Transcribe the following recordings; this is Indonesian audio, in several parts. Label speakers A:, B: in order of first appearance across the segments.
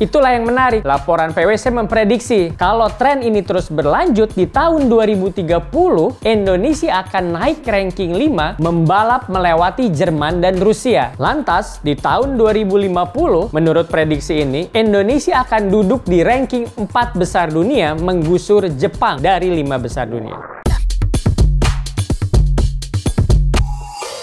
A: Itulah yang menarik. Laporan PwC memprediksi kalau tren ini terus berlanjut di tahun 2030, Indonesia akan naik ranking 5 membalap melewati Jerman dan Rusia. Lantas, di tahun 2050, menurut prediksi ini, Indonesia akan duduk di ranking 4 besar dunia menggusur Jepang dari 5 besar dunia.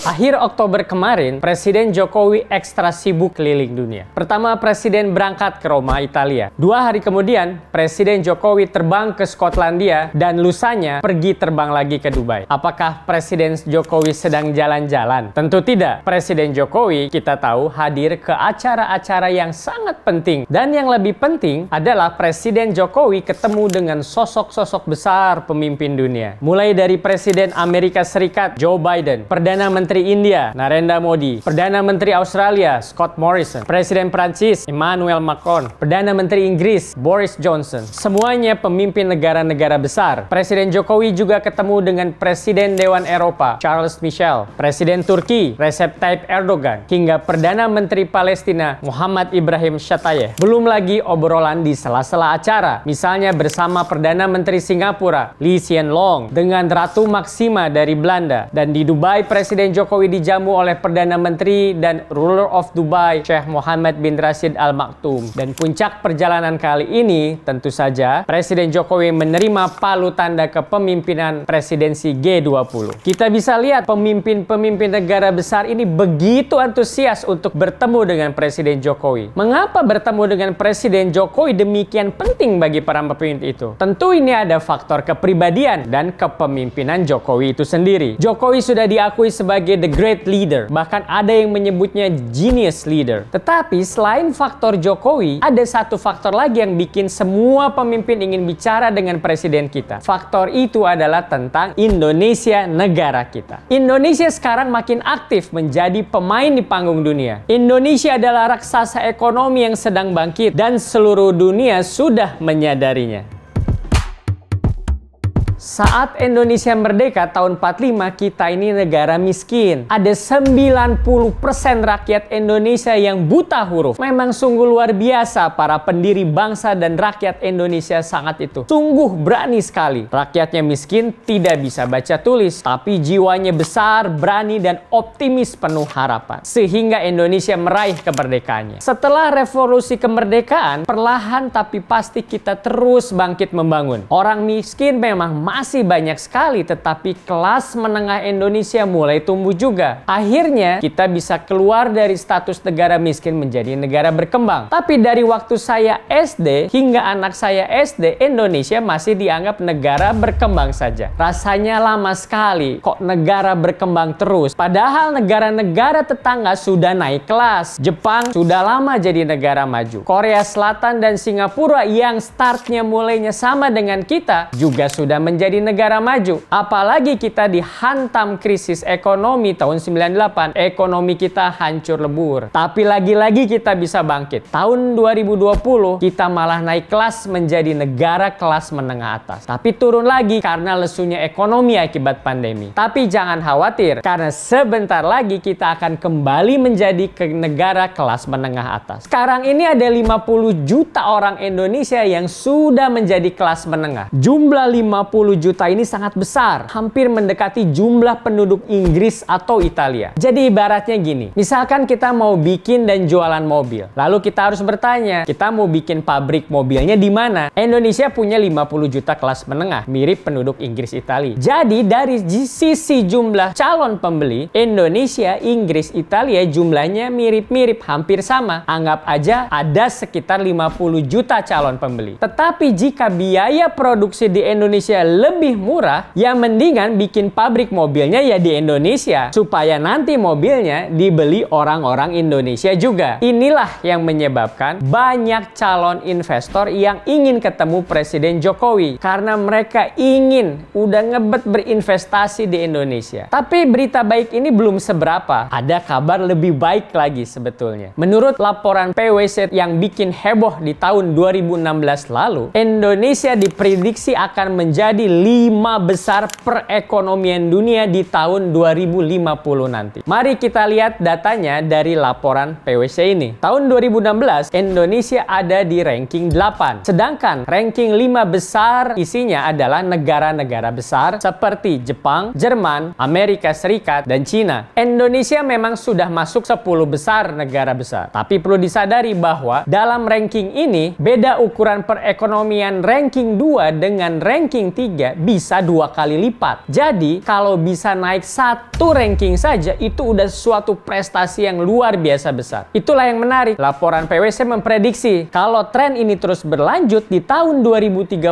A: Akhir Oktober kemarin, Presiden Jokowi ekstra sibuk keliling dunia. Pertama, Presiden berangkat ke Roma, Italia. Dua hari kemudian, Presiden Jokowi terbang ke Skotlandia dan lusanya pergi terbang lagi ke Dubai. Apakah Presiden Jokowi sedang jalan-jalan? Tentu tidak. Presiden Jokowi, kita tahu, hadir ke acara-acara yang sangat penting. Dan yang lebih penting adalah Presiden Jokowi ketemu dengan sosok-sosok besar pemimpin dunia. Mulai dari Presiden Amerika Serikat, Joe Biden, Perdana Menteri dari India, Narendra Modi, Perdana Menteri Australia, Scott Morrison, Presiden Prancis, Emmanuel Macron, Perdana Menteri Inggris, Boris Johnson. Semuanya pemimpin negara-negara besar. Presiden Jokowi juga ketemu dengan Presiden Dewan Eropa, Charles Michel, Presiden Turki, Recep Tayyip Erdogan, hingga Perdana Menteri Palestina, Muhammad Ibrahim Shatayeh. Belum lagi obrolan di sela-sela acara, misalnya bersama Perdana Menteri Singapura, Lee Hsien Long dengan Ratu Maksima dari Belanda, dan di Dubai Presiden Jokowi Jokowi dijamu oleh Perdana Menteri dan Ruler of Dubai Sheikh Mohammed bin Rashid Al Maktoum. Dan puncak perjalanan kali ini tentu saja Presiden Jokowi menerima palu tanda kepemimpinan presidensi G20. Kita bisa lihat pemimpin-pemimpin negara besar ini begitu antusias untuk bertemu dengan Presiden Jokowi. Mengapa bertemu dengan Presiden Jokowi demikian penting bagi para pemimpin itu? Tentu ini ada faktor kepribadian dan kepemimpinan Jokowi itu sendiri. Jokowi sudah diakui sebagai sebagai the great leader. Bahkan ada yang menyebutnya genius leader. Tetapi selain faktor Jokowi, ada satu faktor lagi yang bikin semua pemimpin ingin bicara dengan presiden kita. Faktor itu adalah tentang Indonesia negara kita. Indonesia sekarang makin aktif menjadi pemain di panggung dunia. Indonesia adalah raksasa ekonomi yang sedang bangkit dan seluruh dunia sudah menyadarinya. Saat Indonesia merdeka tahun 45, kita ini negara miskin. Ada 90% rakyat Indonesia yang buta huruf. Memang sungguh luar biasa para pendiri bangsa dan rakyat Indonesia sangat itu. Sungguh berani sekali. Rakyatnya miskin, tidak bisa baca tulis. Tapi jiwanya besar, berani, dan optimis penuh harapan. Sehingga Indonesia meraih kemerdekaannya. Setelah revolusi kemerdekaan, perlahan tapi pasti kita terus bangkit membangun. Orang miskin memang masih banyak sekali tetapi kelas menengah Indonesia mulai tumbuh juga. Akhirnya kita bisa keluar dari status negara miskin menjadi negara berkembang. Tapi dari waktu saya SD hingga anak saya SD Indonesia masih dianggap negara berkembang saja. Rasanya lama sekali kok negara berkembang terus. Padahal negara-negara tetangga sudah naik kelas. Jepang sudah lama jadi negara maju. Korea Selatan dan Singapura yang startnya mulainya sama dengan kita juga sudah menjadi menjadi negara maju. Apalagi kita dihantam krisis ekonomi tahun 98, ekonomi kita hancur lebur. Tapi lagi-lagi kita bisa bangkit. Tahun 2020 kita malah naik kelas menjadi negara kelas menengah atas. Tapi turun lagi karena lesunya ekonomi akibat pandemi. Tapi jangan khawatir karena sebentar lagi kita akan kembali menjadi ke negara kelas menengah atas. Sekarang ini ada 50 juta orang Indonesia yang sudah menjadi kelas menengah. Jumlah 50 juta ini sangat besar, hampir mendekati jumlah penduduk Inggris atau Italia. Jadi ibaratnya gini, misalkan kita mau bikin dan jualan mobil, lalu kita harus bertanya, kita mau bikin pabrik mobilnya di mana? Indonesia punya 50 juta kelas menengah, mirip penduduk Inggris Italia. Jadi dari sisi jumlah calon pembeli, Indonesia, Inggris, Italia jumlahnya mirip-mirip, hampir sama. Anggap aja ada sekitar 50 juta calon pembeli. Tetapi jika biaya produksi di Indonesia lebih lebih murah, ya mendingan bikin pabrik mobilnya ya di Indonesia supaya nanti mobilnya dibeli orang-orang Indonesia juga. Inilah yang menyebabkan banyak calon investor yang ingin ketemu Presiden Jokowi karena mereka ingin udah ngebet berinvestasi di Indonesia. Tapi berita baik ini belum seberapa. Ada kabar lebih baik lagi sebetulnya. Menurut laporan PwC yang bikin heboh di tahun 2016 lalu, Indonesia diprediksi akan menjadi lima besar perekonomian dunia di tahun 2050 nanti. Mari kita lihat datanya dari laporan PwC ini. Tahun 2016, Indonesia ada di ranking 8. Sedangkan ranking lima besar isinya adalah negara-negara besar seperti Jepang, Jerman, Amerika Serikat, dan Cina. Indonesia memang sudah masuk 10 besar negara besar. Tapi perlu disadari bahwa dalam ranking ini, beda ukuran perekonomian ranking 2 dengan ranking 3 Ya, bisa dua kali lipat. Jadi kalau bisa naik satu ranking saja itu udah suatu prestasi yang luar biasa besar. Itulah yang menarik. Laporan PwC memprediksi kalau tren ini terus berlanjut di tahun 2030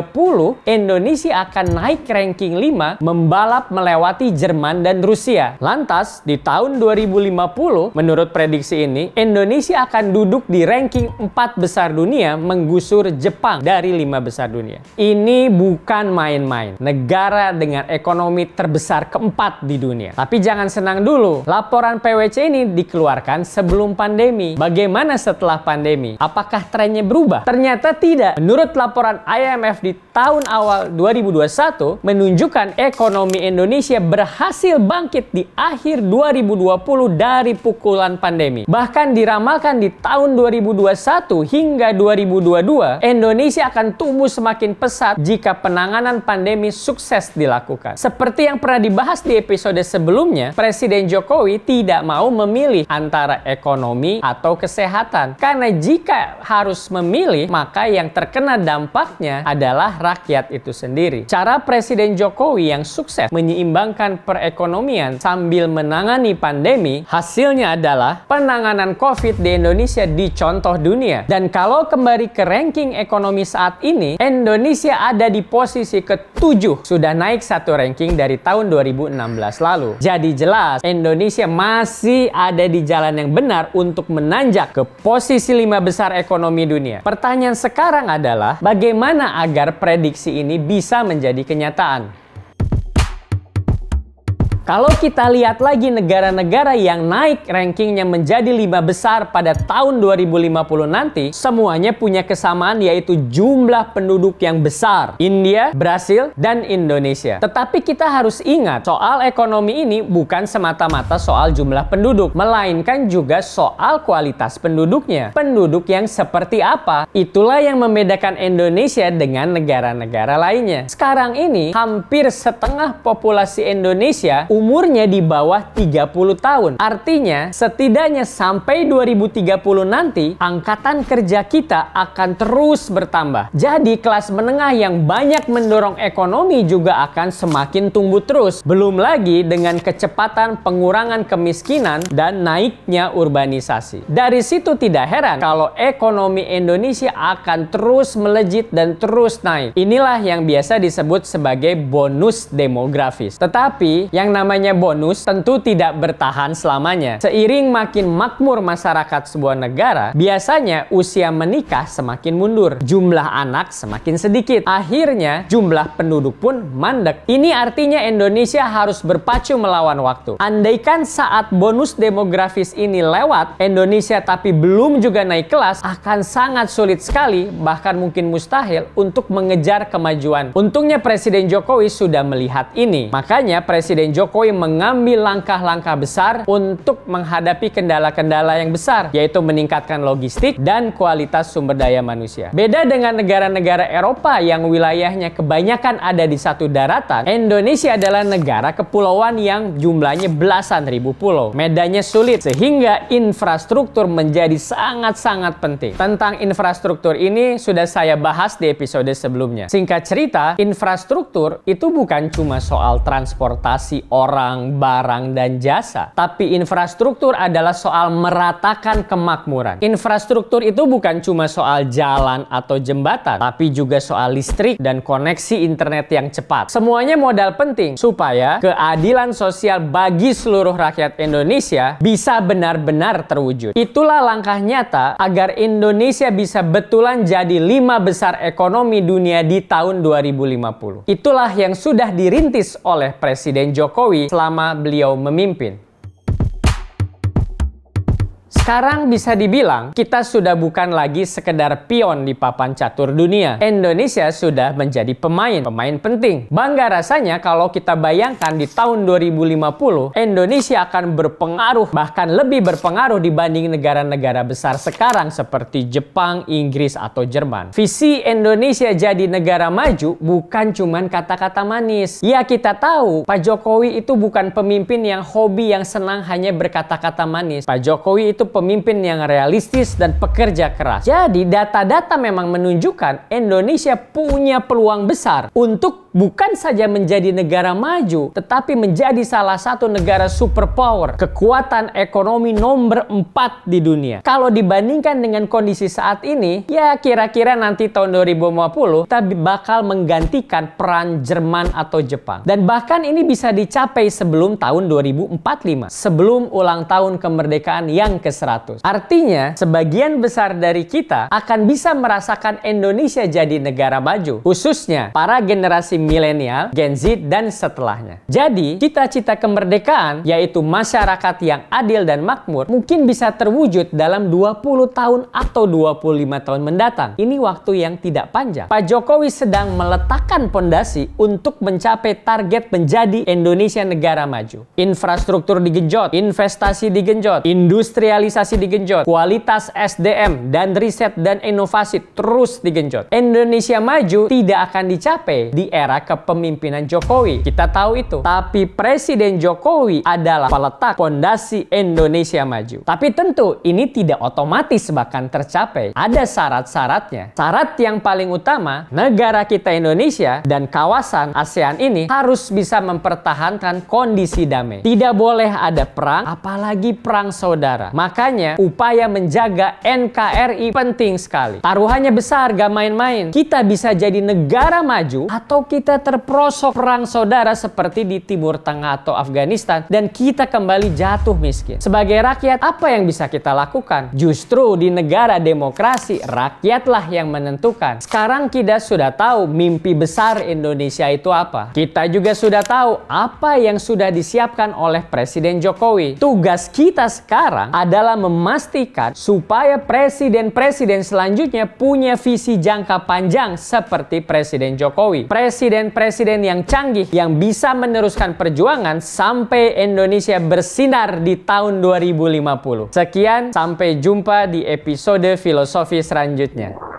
A: Indonesia akan naik ranking 5 membalap melewati Jerman dan Rusia. Lantas di tahun 2050 menurut prediksi ini Indonesia akan duduk di ranking 4 besar dunia menggusur Jepang dari lima besar dunia. Ini bukan main-main lain. Negara dengan ekonomi terbesar keempat di dunia. Tapi jangan senang dulu. Laporan PwC ini dikeluarkan sebelum pandemi. Bagaimana setelah pandemi? Apakah trennya berubah? Ternyata tidak. Menurut laporan IMF di tahun awal 2021 menunjukkan ekonomi Indonesia berhasil bangkit di akhir 2020 dari pukulan pandemi. Bahkan diramalkan di tahun 2021 hingga 2022 Indonesia akan tumbuh semakin pesat jika penanganan pandemi pandemi sukses dilakukan. Seperti yang pernah dibahas di episode sebelumnya, Presiden Jokowi tidak mau memilih antara ekonomi atau kesehatan. Karena jika harus memilih, maka yang terkena dampaknya adalah rakyat itu sendiri. Cara Presiden Jokowi yang sukses menyeimbangkan perekonomian sambil menangani pandemi, hasilnya adalah penanganan COVID di Indonesia dicontoh dunia. Dan kalau kembali ke ranking ekonomi saat ini, Indonesia ada di posisi ke 7 sudah naik satu ranking dari tahun 2016 lalu. Jadi jelas Indonesia masih ada di jalan yang benar untuk menanjak ke posisi lima besar ekonomi dunia. Pertanyaan sekarang adalah bagaimana agar prediksi ini bisa menjadi kenyataan? Kalau kita lihat lagi negara-negara yang naik rankingnya menjadi lima besar pada tahun 2050 nanti, semuanya punya kesamaan yaitu jumlah penduduk yang besar. India, Brasil, dan Indonesia. Tetapi kita harus ingat, soal ekonomi ini bukan semata-mata soal jumlah penduduk, melainkan juga soal kualitas penduduknya. Penduduk yang seperti apa? Itulah yang membedakan Indonesia dengan negara-negara lainnya. Sekarang ini, hampir setengah populasi Indonesia umurnya di bawah 30 tahun. Artinya, setidaknya sampai 2030 nanti, angkatan kerja kita akan terus bertambah. Jadi, kelas menengah yang banyak mendorong ekonomi juga akan semakin tumbuh terus. Belum lagi dengan kecepatan pengurangan kemiskinan dan naiknya urbanisasi. Dari situ tidak heran kalau ekonomi Indonesia akan terus melejit dan terus naik. Inilah yang biasa disebut sebagai bonus demografis. Tetapi, yang namanya namanya bonus tentu tidak bertahan selamanya. Seiring makin makmur masyarakat sebuah negara, biasanya usia menikah semakin mundur. Jumlah anak semakin sedikit. Akhirnya jumlah penduduk pun mandek. Ini artinya Indonesia harus berpacu melawan waktu. Andaikan saat bonus demografis ini lewat, Indonesia tapi belum juga naik kelas akan sangat sulit sekali bahkan mungkin mustahil untuk mengejar kemajuan. Untungnya Presiden Jokowi sudah melihat ini. Makanya Presiden Jokowi Jokowi mengambil langkah-langkah besar untuk menghadapi kendala-kendala yang besar, yaitu meningkatkan logistik dan kualitas sumber daya manusia. Beda dengan negara-negara Eropa yang wilayahnya kebanyakan ada di satu daratan, Indonesia adalah negara kepulauan yang jumlahnya belasan ribu pulau. Medannya sulit, sehingga infrastruktur menjadi sangat-sangat penting. Tentang infrastruktur ini sudah saya bahas di episode sebelumnya. Singkat cerita, infrastruktur itu bukan cuma soal transportasi orang orang, barang, dan jasa. Tapi infrastruktur adalah soal meratakan kemakmuran. Infrastruktur itu bukan cuma soal jalan atau jembatan, tapi juga soal listrik dan koneksi internet yang cepat. Semuanya modal penting supaya keadilan sosial bagi seluruh rakyat Indonesia bisa benar-benar terwujud. Itulah langkah nyata agar Indonesia bisa betulan jadi lima besar ekonomi dunia di tahun 2050. Itulah yang sudah dirintis oleh Presiden Jokowi Jokowi selama beliau memimpin. Sekarang bisa dibilang kita sudah bukan lagi sekedar pion di papan catur dunia. Indonesia sudah menjadi pemain, pemain penting. Bangga rasanya kalau kita bayangkan di tahun 2050 Indonesia akan berpengaruh bahkan lebih berpengaruh dibanding negara-negara besar sekarang seperti Jepang, Inggris atau Jerman. Visi Indonesia jadi negara maju bukan cuman kata-kata manis. Ya kita tahu Pak Jokowi itu bukan pemimpin yang hobi yang senang hanya berkata-kata manis. Pak Jokowi itu pemimpin yang realistis dan pekerja keras. Jadi data-data memang menunjukkan Indonesia punya peluang besar untuk bukan saja menjadi negara maju, tetapi menjadi salah satu negara superpower, kekuatan ekonomi nomor 4 di dunia. Kalau dibandingkan dengan kondisi saat ini, ya kira-kira nanti tahun 2050 kita bakal menggantikan peran Jerman atau Jepang. Dan bahkan ini bisa dicapai sebelum tahun 2045, sebelum ulang tahun kemerdekaan yang ke-100. 100. Artinya, sebagian besar dari kita akan bisa merasakan Indonesia jadi negara maju, khususnya para generasi milenial, Gen Z, dan setelahnya. Jadi, cita-cita kemerdekaan, yaitu masyarakat yang adil dan makmur, mungkin bisa terwujud dalam 20 tahun atau 25 tahun mendatang. Ini waktu yang tidak panjang. Pak Jokowi sedang meletakkan pondasi untuk mencapai target menjadi Indonesia negara maju. Infrastruktur digenjot, investasi digenjot, industrialisasi digitalisasi digenjot, kualitas SDM dan riset dan inovasi terus digenjot. Indonesia maju tidak akan dicapai di era kepemimpinan Jokowi. Kita tahu itu. Tapi Presiden Jokowi adalah peletak fondasi Indonesia maju. Tapi tentu ini tidak otomatis bahkan tercapai. Ada syarat-syaratnya. Syarat yang paling utama, negara kita Indonesia dan kawasan ASEAN ini harus bisa mempertahankan kondisi damai. Tidak boleh ada perang, apalagi perang saudara. Maka Makanya upaya menjaga NKRI penting sekali. Taruhannya besar, gak main-main. Kita bisa jadi negara maju atau kita terprosok perang saudara seperti di Timur Tengah atau Afghanistan dan kita kembali jatuh miskin. Sebagai rakyat, apa yang bisa kita lakukan? Justru di negara demokrasi, rakyatlah yang menentukan. Sekarang kita sudah tahu mimpi besar Indonesia itu apa. Kita juga sudah tahu apa yang sudah disiapkan oleh Presiden Jokowi. Tugas kita sekarang adalah adalah memastikan supaya presiden-presiden selanjutnya punya visi jangka panjang seperti Presiden Jokowi. Presiden-presiden yang canggih yang bisa meneruskan perjuangan sampai Indonesia bersinar di tahun 2050. Sekian, sampai jumpa di episode filosofi selanjutnya.